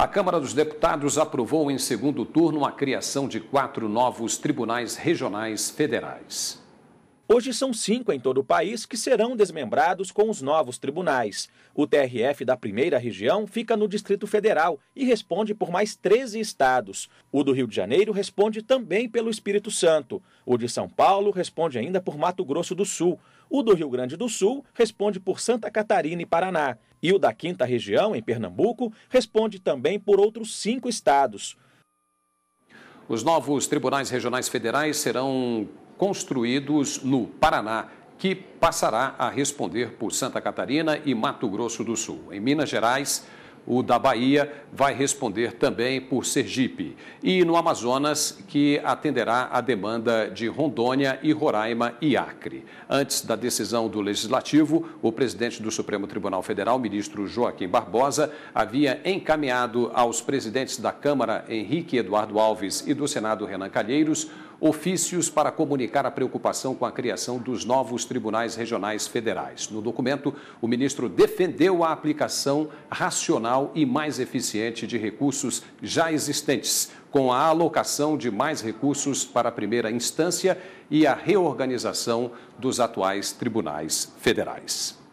A Câmara dos Deputados aprovou em segundo turno a criação de quatro novos tribunais regionais federais. Hoje são cinco em todo o país que serão desmembrados com os novos tribunais. O TRF da primeira região fica no Distrito Federal e responde por mais 13 estados. O do Rio de Janeiro responde também pelo Espírito Santo. O de São Paulo responde ainda por Mato Grosso do Sul. O do Rio Grande do Sul responde por Santa Catarina e Paraná. E o da quinta região, em Pernambuco, responde também por outros cinco estados. Os novos tribunais regionais federais serão construídos no Paraná, que passará a responder por Santa Catarina e Mato Grosso do Sul. Em Minas Gerais, o da Bahia vai responder também por Sergipe. E no Amazonas, que atenderá a demanda de Rondônia e Roraima e Acre. Antes da decisão do Legislativo, o presidente do Supremo Tribunal Federal, ministro Joaquim Barbosa, havia encaminhado aos presidentes da Câmara, Henrique Eduardo Alves, e do Senado, Renan Calheiros, ofícios para comunicar a preocupação com a criação dos novos tribunais regionais federais. No documento, o ministro defendeu a aplicação racional e mais eficiente de recursos já existentes, com a alocação de mais recursos para a primeira instância e a reorganização dos atuais tribunais federais.